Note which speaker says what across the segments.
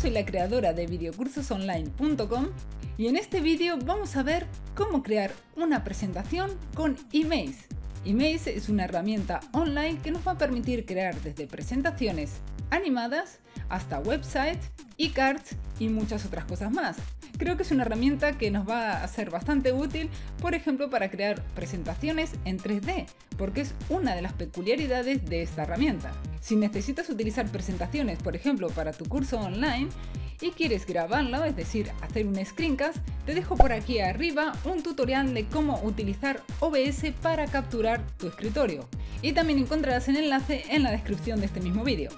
Speaker 1: soy la creadora de videocursosonline.com y en este vídeo vamos a ver cómo crear una presentación con emails. Emails es una herramienta online que nos va a permitir crear desde presentaciones animadas hasta websites, e-cards y muchas otras cosas más. Creo que es una herramienta que nos va a ser bastante útil, por ejemplo, para crear presentaciones en 3D, porque es una de las peculiaridades de esta herramienta. Si necesitas utilizar presentaciones, por ejemplo, para tu curso online y quieres grabarlo, es decir, hacer un screencast, te dejo por aquí arriba un tutorial de cómo utilizar OBS para capturar tu escritorio. Y también encontrarás el enlace en la descripción de este mismo vídeo.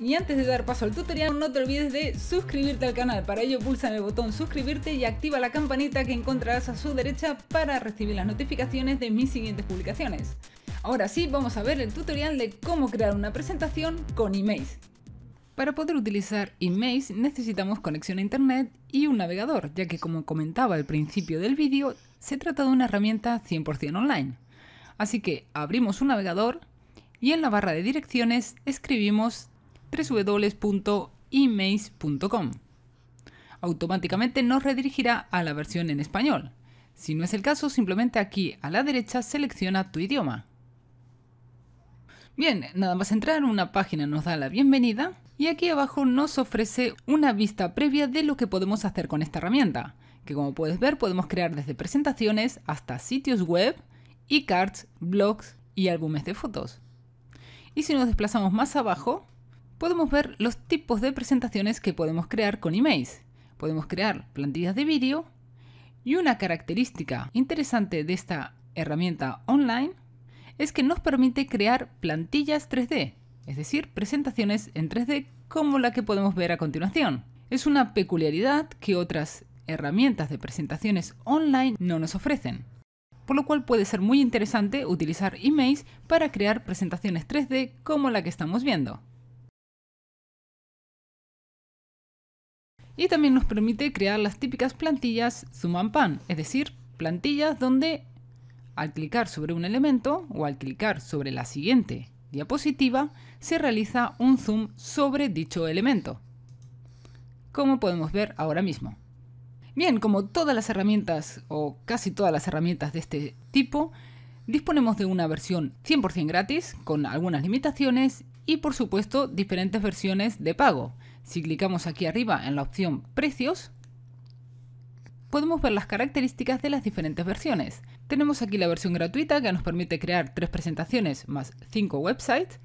Speaker 1: Y antes de dar paso al tutorial, no te olvides de suscribirte al canal. Para ello pulsa en el botón suscribirte y activa la campanita que encontrarás a su derecha para recibir las notificaciones de mis siguientes publicaciones. Ahora sí, vamos a ver el tutorial de cómo crear una presentación con emails Para poder utilizar emails necesitamos conexión a internet y un navegador, ya que como comentaba al principio del vídeo, se trata de una herramienta 100% online. Así que abrimos un navegador y en la barra de direcciones escribimos www.emails.com. Automáticamente nos redirigirá a la versión en español. Si no es el caso, simplemente aquí a la derecha selecciona tu idioma. Bien, nada más entrar en una página nos da la bienvenida y aquí abajo nos ofrece una vista previa de lo que podemos hacer con esta herramienta, que como puedes ver podemos crear desde presentaciones hasta sitios web, e-cards, blogs y álbumes de fotos. Y si nos desplazamos más abajo, podemos ver los tipos de presentaciones que podemos crear con emails. Podemos crear plantillas de vídeo y una característica interesante de esta herramienta online es que nos permite crear plantillas 3D, es decir, presentaciones en 3D como la que podemos ver a continuación. Es una peculiaridad que otras herramientas de presentaciones online no nos ofrecen, por lo cual puede ser muy interesante utilizar emails para crear presentaciones 3D como la que estamos viendo. Y también nos permite crear las típicas plantillas zoom pan, es decir, plantillas donde al clicar sobre un elemento o al clicar sobre la siguiente diapositiva, se realiza un zoom sobre dicho elemento, como podemos ver ahora mismo. Bien, como todas las herramientas o casi todas las herramientas de este tipo, disponemos de una versión 100% gratis con algunas limitaciones y por supuesto diferentes versiones de pago. Si clicamos aquí arriba en la opción precios, podemos ver las características de las diferentes versiones. Tenemos aquí la versión gratuita que nos permite crear tres presentaciones más cinco websites,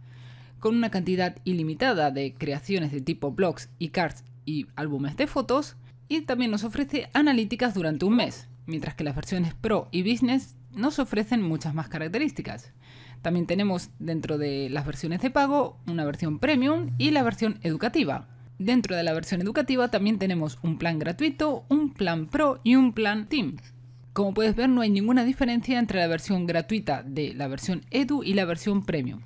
Speaker 1: con una cantidad ilimitada de creaciones de tipo blogs y cards y álbumes de fotos, y también nos ofrece analíticas durante un mes, mientras que las versiones Pro y Business nos ofrecen muchas más características. También tenemos dentro de las versiones de pago una versión premium y la versión educativa. Dentro de la versión educativa también tenemos un plan gratuito, un plan pro y un plan team. Como puedes ver, no hay ninguna diferencia entre la versión gratuita de la versión Edu y la versión Premium.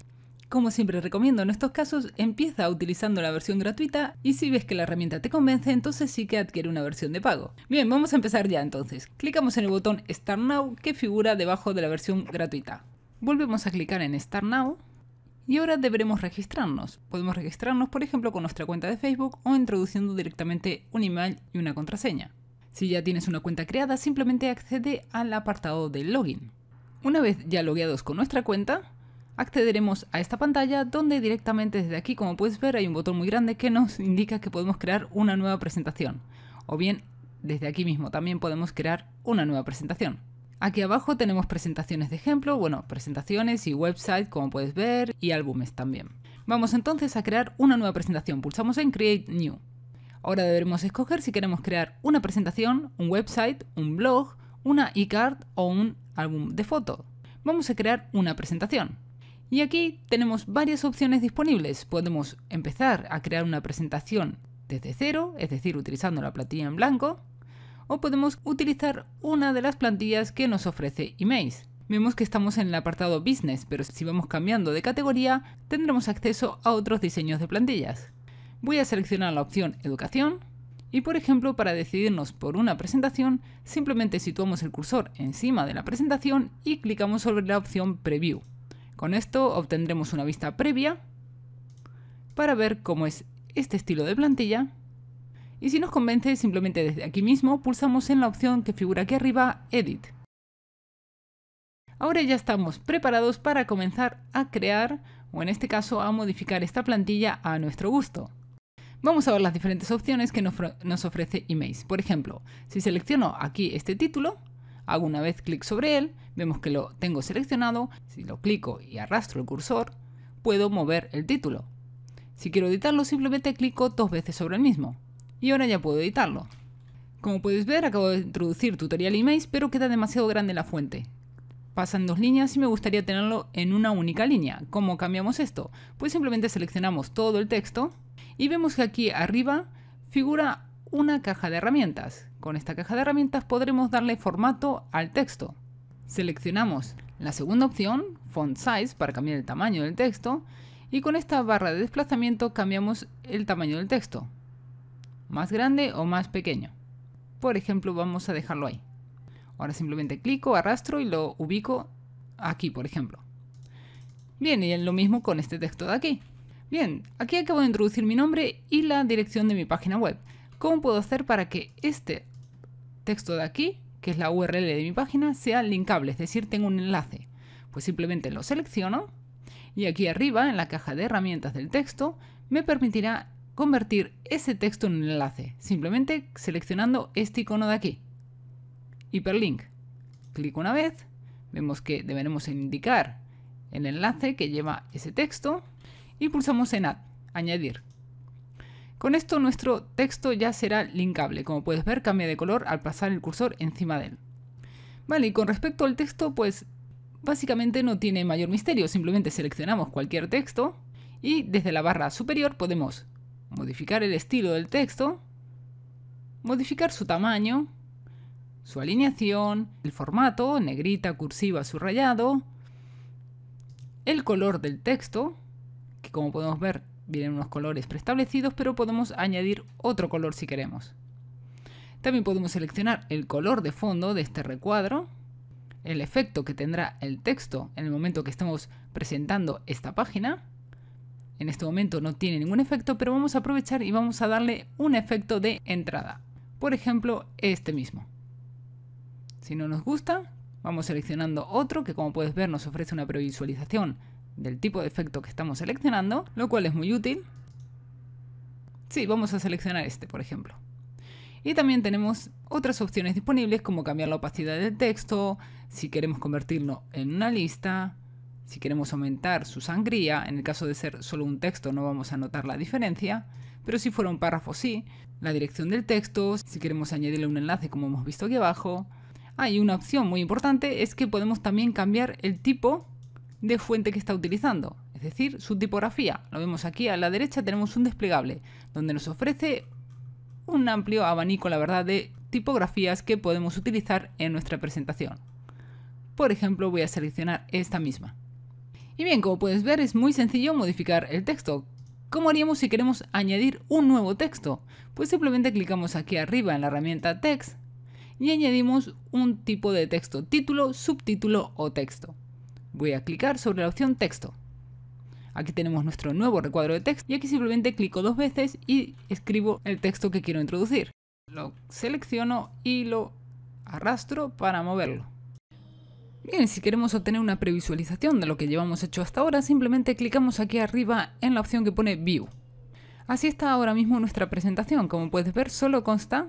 Speaker 1: Como siempre recomiendo en estos casos, empieza utilizando la versión gratuita y si ves que la herramienta te convence, entonces sí que adquiere una versión de pago. Bien, vamos a empezar ya entonces. Clicamos en el botón Start Now que figura debajo de la versión gratuita. Volvemos a clicar en Start Now y ahora deberemos registrarnos. Podemos registrarnos, por ejemplo, con nuestra cuenta de Facebook o introduciendo directamente un email y una contraseña. Si ya tienes una cuenta creada, simplemente accede al apartado de login. Una vez ya logueados con nuestra cuenta, accederemos a esta pantalla donde directamente desde aquí, como puedes ver, hay un botón muy grande que nos indica que podemos crear una nueva presentación. O bien, desde aquí mismo también podemos crear una nueva presentación. Aquí abajo tenemos presentaciones de ejemplo, bueno, presentaciones y website como puedes ver y álbumes también. Vamos entonces a crear una nueva presentación. Pulsamos en Create New. Ahora deberemos escoger si queremos crear una presentación, un website, un blog, una e-card o un álbum de foto. Vamos a crear una presentación. Y aquí tenemos varias opciones disponibles. Podemos empezar a crear una presentación desde cero, es decir, utilizando la plantilla en blanco, o podemos utilizar una de las plantillas que nos ofrece emails Vemos que estamos en el apartado Business, pero si vamos cambiando de categoría, tendremos acceso a otros diseños de plantillas voy a seleccionar la opción Educación y por ejemplo para decidirnos por una presentación simplemente situamos el cursor encima de la presentación y clicamos sobre la opción Preview. Con esto obtendremos una vista previa para ver cómo es este estilo de plantilla y si nos convence simplemente desde aquí mismo pulsamos en la opción que figura aquí arriba Edit. Ahora ya estamos preparados para comenzar a crear o en este caso a modificar esta plantilla a nuestro gusto. Vamos a ver las diferentes opciones que nos ofrece emails Por ejemplo, si selecciono aquí este título, hago una vez clic sobre él, vemos que lo tengo seleccionado, si lo clico y arrastro el cursor, puedo mover el título. Si quiero editarlo simplemente clico dos veces sobre el mismo y ahora ya puedo editarlo. Como puedes ver acabo de introducir tutorial emails pero queda demasiado grande la fuente. Pasan dos líneas y me gustaría tenerlo en una única línea. ¿Cómo cambiamos esto? Pues simplemente seleccionamos todo el texto y vemos que aquí arriba figura una caja de herramientas. Con esta caja de herramientas podremos darle formato al texto. Seleccionamos la segunda opción, Font Size, para cambiar el tamaño del texto. Y con esta barra de desplazamiento cambiamos el tamaño del texto. Más grande o más pequeño. Por ejemplo, vamos a dejarlo ahí. Ahora simplemente clico, arrastro y lo ubico aquí, por ejemplo. Bien, y lo mismo con este texto de aquí. Bien, aquí acabo de introducir mi nombre y la dirección de mi página web. ¿Cómo puedo hacer para que este texto de aquí, que es la URL de mi página, sea linkable? Es decir, tengo un enlace. Pues simplemente lo selecciono y aquí arriba, en la caja de herramientas del texto, me permitirá convertir ese texto en un enlace, simplemente seleccionando este icono de aquí. Hiperlink. Clic una vez, vemos que deberemos indicar el enlace que lleva ese texto y pulsamos en Add, añadir. Con esto nuestro texto ya será linkable, como puedes ver cambia de color al pasar el cursor encima de él. Vale, y con respecto al texto, pues básicamente no tiene mayor misterio, simplemente seleccionamos cualquier texto y desde la barra superior podemos modificar el estilo del texto, modificar su tamaño, su alineación, el formato, negrita, cursiva, subrayado, el color del texto, que como podemos ver vienen unos colores preestablecidos, pero podemos añadir otro color si queremos. También podemos seleccionar el color de fondo de este recuadro, el efecto que tendrá el texto en el momento que estemos presentando esta página. En este momento no tiene ningún efecto, pero vamos a aprovechar y vamos a darle un efecto de entrada. Por ejemplo, este mismo. Si no nos gusta, vamos seleccionando otro que como puedes ver nos ofrece una previsualización del tipo de efecto que estamos seleccionando, lo cual es muy útil. Sí, vamos a seleccionar este, por ejemplo. Y también tenemos otras opciones disponibles como cambiar la opacidad del texto, si queremos convertirlo en una lista, si queremos aumentar su sangría, en el caso de ser solo un texto no vamos a notar la diferencia, pero si fuera un párrafo sí, la dirección del texto, si queremos añadirle un enlace como hemos visto aquí abajo. hay ah, una opción muy importante es que podemos también cambiar el tipo de fuente que está utilizando, es decir, su tipografía. Lo vemos aquí a la derecha, tenemos un desplegable donde nos ofrece un amplio abanico, la verdad, de tipografías que podemos utilizar en nuestra presentación. Por ejemplo, voy a seleccionar esta misma. Y bien, como puedes ver, es muy sencillo modificar el texto. ¿Cómo haríamos si queremos añadir un nuevo texto? Pues simplemente clicamos aquí arriba en la herramienta Text y añadimos un tipo de texto, título, subtítulo o texto. Voy a clicar sobre la opción texto. Aquí tenemos nuestro nuevo recuadro de texto y aquí simplemente clico dos veces y escribo el texto que quiero introducir. Lo selecciono y lo arrastro para moverlo. Bien, si queremos obtener una previsualización de lo que llevamos hecho hasta ahora, simplemente clicamos aquí arriba en la opción que pone View. Así está ahora mismo nuestra presentación, como puedes ver solo consta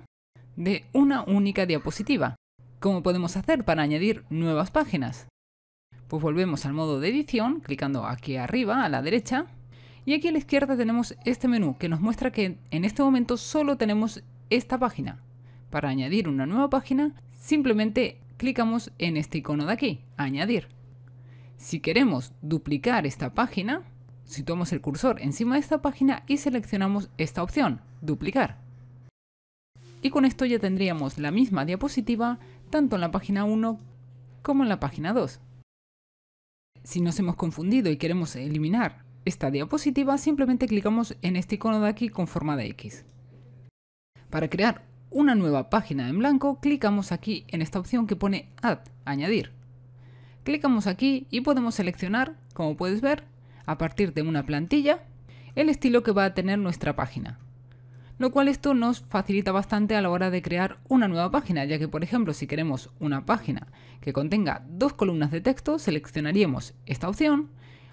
Speaker 1: de una única diapositiva. ¿Cómo podemos hacer para añadir nuevas páginas? Pues volvemos al modo de edición, clicando aquí arriba, a la derecha. Y aquí a la izquierda tenemos este menú que nos muestra que en este momento solo tenemos esta página. Para añadir una nueva página, simplemente clicamos en este icono de aquí, añadir. Si queremos duplicar esta página, situamos el cursor encima de esta página y seleccionamos esta opción, duplicar. Y con esto ya tendríamos la misma diapositiva tanto en la página 1 como en la página 2. Si nos hemos confundido y queremos eliminar esta diapositiva, simplemente clicamos en este icono de aquí con forma de X. Para crear una nueva página en blanco, clicamos aquí en esta opción que pone Add, añadir. Clicamos aquí y podemos seleccionar, como puedes ver, a partir de una plantilla, el estilo que va a tener nuestra página lo cual esto nos facilita bastante a la hora de crear una nueva página, ya que por ejemplo si queremos una página que contenga dos columnas de texto, seleccionaríamos esta opción,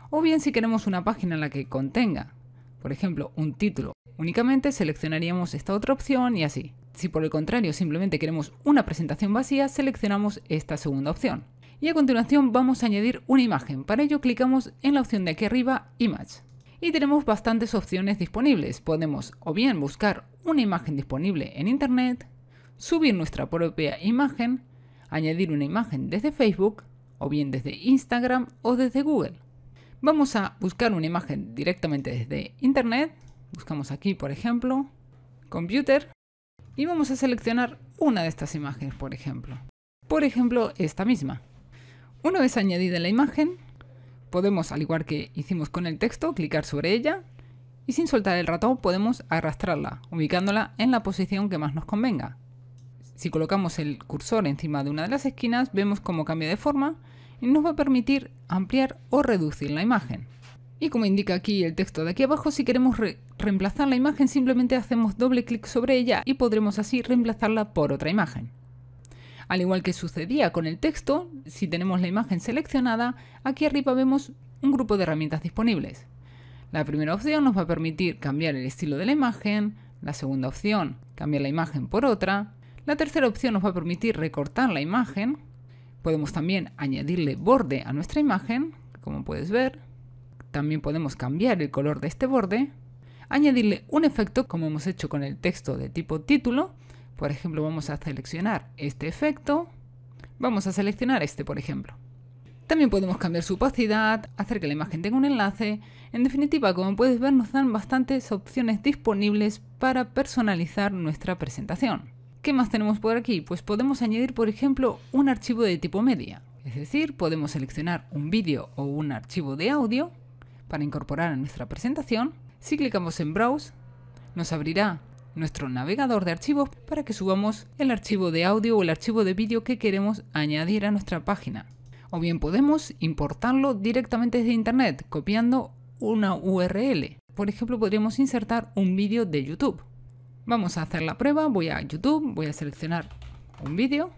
Speaker 1: o bien si queremos una página en la que contenga, por ejemplo, un título únicamente, seleccionaríamos esta otra opción y así. Si por el contrario simplemente queremos una presentación vacía, seleccionamos esta segunda opción. Y a continuación vamos a añadir una imagen. Para ello clicamos en la opción de aquí arriba, Image y tenemos bastantes opciones disponibles. Podemos o bien buscar una imagen disponible en Internet, subir nuestra propia imagen, añadir una imagen desde Facebook o bien desde Instagram o desde Google. Vamos a buscar una imagen directamente desde Internet. Buscamos aquí, por ejemplo, Computer. Y vamos a seleccionar una de estas imágenes, por ejemplo. Por ejemplo, esta misma. Una vez añadida la imagen, podemos, al igual que hicimos con el texto, clicar sobre ella y sin soltar el ratón podemos arrastrarla, ubicándola en la posición que más nos convenga. Si colocamos el cursor encima de una de las esquinas, vemos cómo cambia de forma y nos va a permitir ampliar o reducir la imagen. Y como indica aquí el texto de aquí abajo, si queremos reemplazar la imagen simplemente hacemos doble clic sobre ella y podremos así reemplazarla por otra imagen. Al igual que sucedía con el texto, si tenemos la imagen seleccionada, aquí arriba vemos un grupo de herramientas disponibles. La primera opción nos va a permitir cambiar el estilo de la imagen, la segunda opción cambiar la imagen por otra, la tercera opción nos va a permitir recortar la imagen, podemos también añadirle borde a nuestra imagen, como puedes ver, también podemos cambiar el color de este borde, añadirle un efecto como hemos hecho con el texto de tipo título por ejemplo, vamos a seleccionar este efecto. Vamos a seleccionar este, por ejemplo. También podemos cambiar su opacidad, hacer que la imagen tenga un enlace. En definitiva, como puedes ver, nos dan bastantes opciones disponibles para personalizar nuestra presentación. ¿Qué más tenemos por aquí? Pues podemos añadir, por ejemplo, un archivo de tipo media. Es decir, podemos seleccionar un vídeo o un archivo de audio para incorporar a nuestra presentación. Si clicamos en Browse, nos abrirá nuestro navegador de archivos para que subamos el archivo de audio o el archivo de vídeo que queremos añadir a nuestra página. O bien podemos importarlo directamente desde internet copiando una URL. Por ejemplo, podríamos insertar un vídeo de YouTube. Vamos a hacer la prueba, voy a YouTube, voy a seleccionar un vídeo.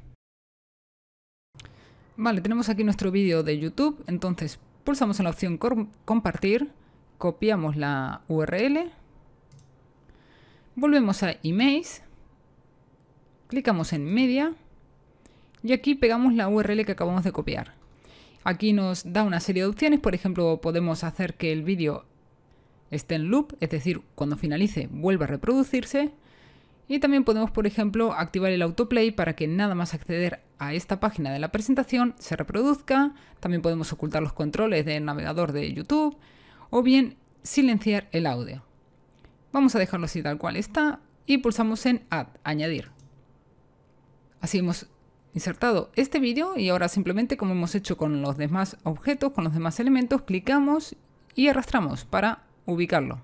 Speaker 1: Vale, tenemos aquí nuestro vídeo de YouTube, entonces pulsamos en la opción compartir, copiamos la URL, Volvemos a emails. Clicamos en media. Y aquí pegamos la URL que acabamos de copiar. Aquí nos da una serie de opciones. Por ejemplo, podemos hacer que el vídeo esté en loop. Es decir, cuando finalice vuelva a reproducirse. Y también podemos, por ejemplo, activar el autoplay para que nada más acceder a esta página de la presentación se reproduzca. También podemos ocultar los controles del navegador de YouTube o bien silenciar el audio. Vamos a dejarlo así tal cual está y pulsamos en Add, añadir. Así hemos insertado este vídeo y ahora simplemente como hemos hecho con los demás objetos, con los demás elementos, clicamos y arrastramos para ubicarlo.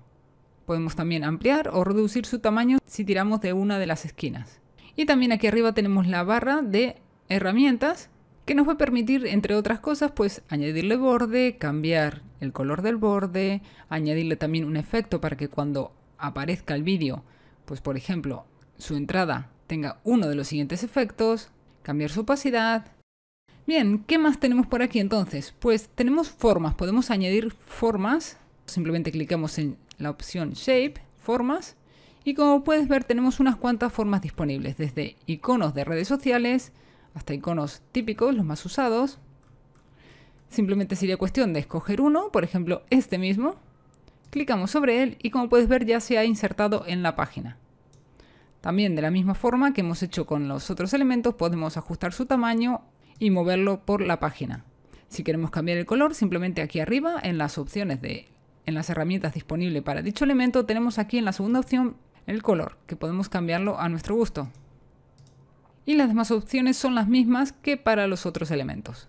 Speaker 1: Podemos también ampliar o reducir su tamaño si tiramos de una de las esquinas. Y también aquí arriba tenemos la barra de herramientas que nos va a permitir, entre otras cosas, pues añadirle borde, cambiar el color del borde, añadirle también un efecto para que cuando aparezca el vídeo, pues por ejemplo, su entrada tenga uno de los siguientes efectos, cambiar su opacidad. Bien, ¿qué más tenemos por aquí entonces? Pues tenemos formas, podemos añadir formas, simplemente clicamos en la opción Shape, formas, y como puedes ver tenemos unas cuantas formas disponibles, desde iconos de redes sociales hasta iconos típicos, los más usados. Simplemente sería cuestión de escoger uno, por ejemplo este mismo, Clicamos sobre él y como puedes ver ya se ha insertado en la página. También de la misma forma que hemos hecho con los otros elementos podemos ajustar su tamaño y moverlo por la página. Si queremos cambiar el color, simplemente aquí arriba en las opciones de en las herramientas disponibles para dicho elemento tenemos aquí en la segunda opción el color, que podemos cambiarlo a nuestro gusto. Y las demás opciones son las mismas que para los otros elementos.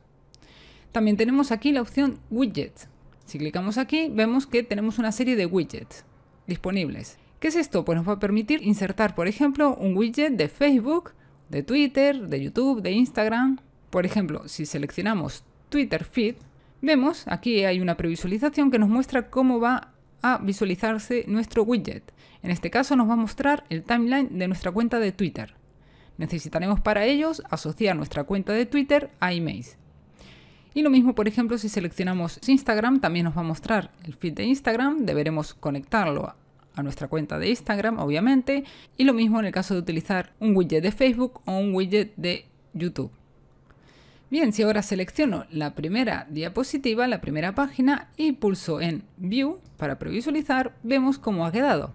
Speaker 1: También tenemos aquí la opción Widgets, si clicamos aquí, vemos que tenemos una serie de widgets disponibles. ¿Qué es esto? Pues nos va a permitir insertar, por ejemplo, un widget de Facebook, de Twitter, de YouTube, de Instagram. Por ejemplo, si seleccionamos Twitter Feed, vemos aquí hay una previsualización que nos muestra cómo va a visualizarse nuestro widget. En este caso nos va a mostrar el timeline de nuestra cuenta de Twitter. Necesitaremos para ellos asociar nuestra cuenta de Twitter a emails. Y lo mismo, por ejemplo, si seleccionamos Instagram, también nos va a mostrar el feed de Instagram. Deberemos conectarlo a nuestra cuenta de Instagram, obviamente. Y lo mismo en el caso de utilizar un widget de Facebook o un widget de YouTube. Bien, si ahora selecciono la primera diapositiva, la primera página y pulso en View para previsualizar, vemos cómo ha quedado.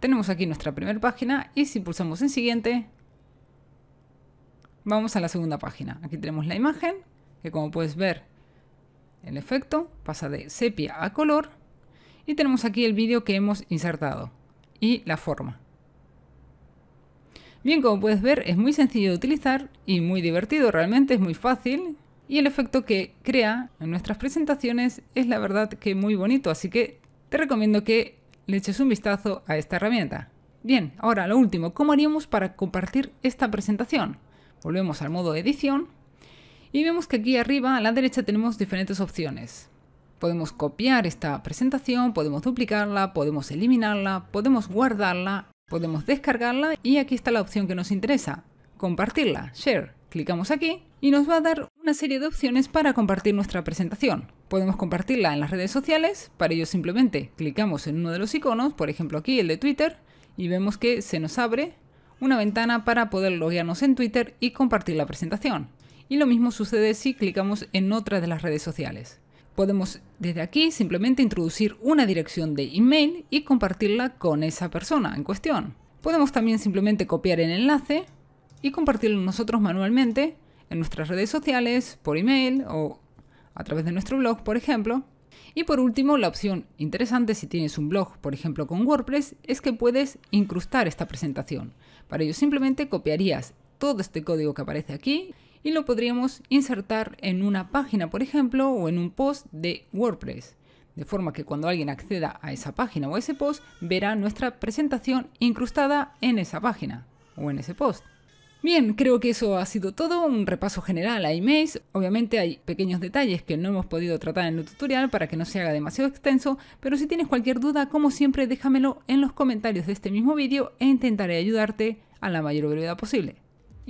Speaker 1: Tenemos aquí nuestra primera página y si pulsamos en siguiente, Vamos a la segunda página. Aquí tenemos la imagen, que como puedes ver, el efecto pasa de sepia a color. Y tenemos aquí el vídeo que hemos insertado y la forma. Bien, como puedes ver, es muy sencillo de utilizar y muy divertido, realmente es muy fácil. Y el efecto que crea en nuestras presentaciones es la verdad que muy bonito, así que te recomiendo que le eches un vistazo a esta herramienta. Bien, ahora lo último, ¿cómo haríamos para compartir esta presentación? Volvemos al modo edición y vemos que aquí arriba a la derecha tenemos diferentes opciones. Podemos copiar esta presentación, podemos duplicarla, podemos eliminarla, podemos guardarla, podemos descargarla y aquí está la opción que nos interesa, compartirla, share. Clicamos aquí y nos va a dar una serie de opciones para compartir nuestra presentación. Podemos compartirla en las redes sociales, para ello simplemente clicamos en uno de los iconos, por ejemplo aquí el de Twitter, y vemos que se nos abre una ventana para poder loguearnos en Twitter y compartir la presentación. Y lo mismo sucede si clicamos en otra de las redes sociales. Podemos desde aquí simplemente introducir una dirección de email y compartirla con esa persona en cuestión. Podemos también simplemente copiar el enlace y compartirlo nosotros manualmente en nuestras redes sociales, por email o a través de nuestro blog, por ejemplo, y por último, la opción interesante si tienes un blog, por ejemplo con WordPress, es que puedes incrustar esta presentación. Para ello simplemente copiarías todo este código que aparece aquí y lo podríamos insertar en una página, por ejemplo, o en un post de WordPress. De forma que cuando alguien acceda a esa página o a ese post, verá nuestra presentación incrustada en esa página o en ese post. Bien, creo que eso ha sido todo, un repaso general a emails. Obviamente hay pequeños detalles que no hemos podido tratar en el tutorial para que no se haga demasiado extenso, pero si tienes cualquier duda, como siempre, déjamelo en los comentarios de este mismo vídeo e intentaré ayudarte a la mayor brevedad posible.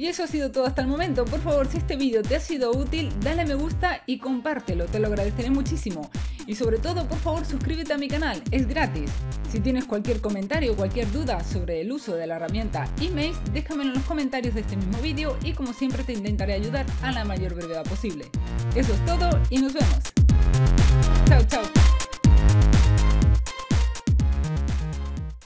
Speaker 1: Y eso ha sido todo hasta el momento. Por favor, si este vídeo te ha sido útil, dale me gusta y compártelo, te lo agradeceré muchísimo. Y sobre todo, por favor, suscríbete a mi canal, es gratis. Si tienes cualquier comentario o cualquier duda sobre el uso de la herramienta emails, déjamelo en los comentarios de este mismo vídeo y como siempre te intentaré ayudar a la mayor brevedad posible. Eso es todo y nos vemos. Chao, chao.